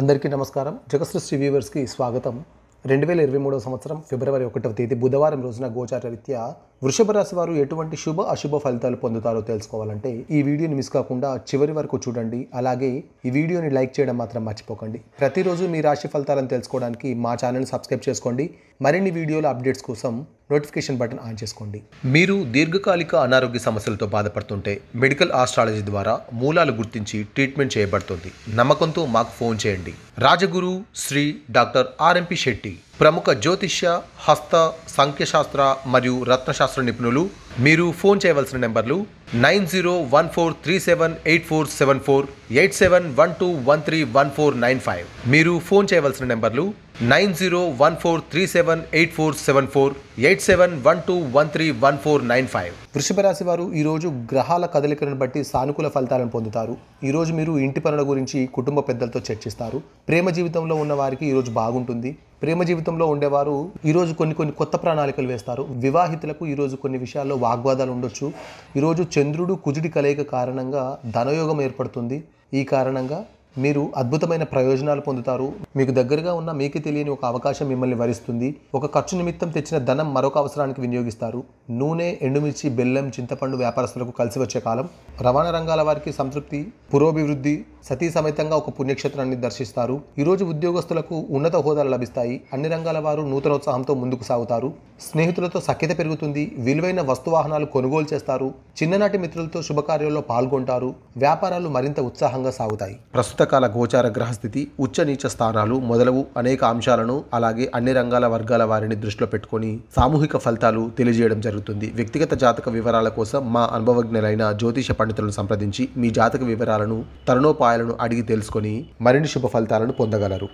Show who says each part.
Speaker 1: అందరికీ నమస్కారం జగసృష్టి వ్యూవర్స్కి స్వాగతం రెండు వేల ఇరవై మూడవ సంవత్సరం ఫిబ్రవరి ఒకటవ తేదీ బుధవారం రోజున గోచార విద్య వృషభ రాశి వారు ఎటువంటి శుభ అశుభ ఫలితాలు పొందుతారో తెలుసుకోవాలంటే ఈ వీడియోని మిస్ కాకుండా చివరి వరకు చూడండి అలాగే ఈ వీడియోని లైక్ చేయడం మాత్రం మర్చిపోకండి ప్రతిరోజు మీ రాశి ఫలితాలను తెలుసుకోవడానికి మా ఛానల్ సబ్స్క్రైబ్ చేసుకోండి మరిన్ని వీడియోల అప్డేట్స్ కోసం నోటిఫికేషన్ బటన్ ఆన్ చేసుకోండి మీరు దీర్ఘకాలిక అనారోగ్య సమస్యలతో బాధపడుతుంటే మెడికల్ ఆస్ట్రాలజీ ద్వారా మూలాలు గుర్తించి ట్రీట్మెంట్ చేయబడుతుంది నమ్మకంతో మాకు ఫోన్ చేయండి రాజగురు శ్రీ డాక్టర్ ఆర్ఎంపి శెట్టి ప్రముఖ జ్యోతిష్య హస్త సంఖ్యశాస్త్ర మరియు రత్నశాస్త్ర నిపుణులు మీరు ఫోన్ చేయవలసిన నెంబర్లు nine zero one four three seven eight four seven four eight seven one two one three one four nine five మీరు ఫోన్ చేయవలసిన నెంబర్లు nine zero one four three seven eight four seven four eight seven one two one three one four nine five వృషభ రాశి వారు ఈరోజు గ్రహాల కదలికలను బట్టి సానుకూల ఫలితాలను పొందుతారు ఈరోజు మీరు ఇంటి పనుల గురించి కుటుంబ పెద్దలతో చర్చిస్తారు ప్రేమ జీవితంలో ఉన్న వారికి ఈరోజు బాగుంటుంది ప్రేమ జీవితంలో ఉండేవారు ఈరోజు కొన్ని కొన్ని కొత్త ప్రణాళికలు వేస్తారు వివాహితులకు ఈరోజు కొన్ని విషయాల్లో వాగ్వాదాలు ఉండొచ్చు ఈరోజు చంద్రుడు కుజుడి కలయిక కారణంగా ధనయోగం ఏర్పడుతుంది ఈ కారణంగా మీరు అద్భుతమైన ప్రయోజనాలు పొందుతారు మీకు దగ్గరగా ఉన్న మీకు తెలియని ఒక అవకాశం మిమ్మల్ని వరిస్తుంది ఒక ఖర్చు నిమిత్తం తెచ్చిన ధనం మరొక అవసరానికి వినియోగిస్తారు నూనె ఎండుమిర్చి బెల్లం చింతపండు వ్యాపారస్తులకు కలిసి వచ్చే కాలం రవాణా రంగాల వారికి సంతృప్తి పురోభివృద్ధి సతీ సమేతంగా ఒక పుణ్యక్షేత్రాన్ని దర్శిస్తారు ఈరోజు ఉద్యోగస్తులకు ఉన్నత హోదాలు లభిస్తాయి అన్ని రంగాల వారు నూతనోత్సాహంతో ముందుకు సాగుతారు స్నేహితులతో సఖ్యత పెరుగుతుంది విలువైన వస్తువాహనాలు కొనుగోలు చేస్తారు చిన్ననాటి మిత్రులతో శుభకార్యంలో పాల్గొంటారు వ్యాపారాలు మరింత ఉత్సాహంగా సాగుతాయి ప్రస్తుత కాల గోచార గ్రహస్థితి ఉచ్చ నీచ స్థానాలు మొదలవు అనేక అంశాలను అలాగే అన్ని రంగాల వర్గాల వారిని దృష్టిలో పెట్టుకొని సామూహిక ఫలితాలు తెలియజేయడం జరుగుతుంది వ్యక్తిగత జాతక వివరాల కోసం మా అనుభవజ్ఞులైన జ్యోతిష పండితులను సంప్రదించి మీ జాతక వివరాలను తరుణోపాయ ఉపాయాలను అడిగి తెలుసుకొని మరిన్ని శుభ ఫలితాలను పొందగలరు